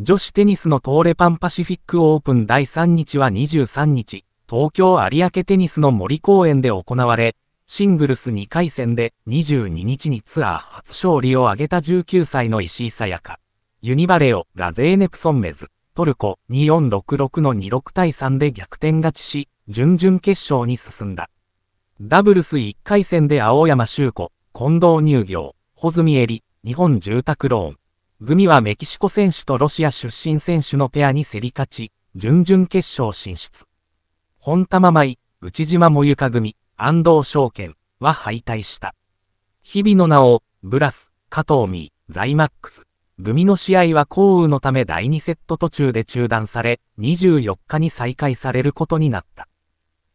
女子テニスの東レパンパシフィックオープン第3日は23日、東京有明テニスの森公園で行われ、シングルス2回戦で22日にツアー初勝利を挙げた19歳の石井さやか、ユニバレオ、ガゼーネプソンメズ、トルコ2466の26対3で逆転勝ちし、準々決勝に進んだ。ダブルス1回戦で青山修子、近藤乳業、穂積恵里、日本住宅ローン、グミはメキシコ選手とロシア出身選手のペアに競り勝ち、準々決勝進出。本玉舞、内島もゆか組、安藤証券は敗退した。日々の名を、ブラス、加藤美、ザイマックス、組の試合は降雨のため第2セット途中で中断され、24日に再開されることになった。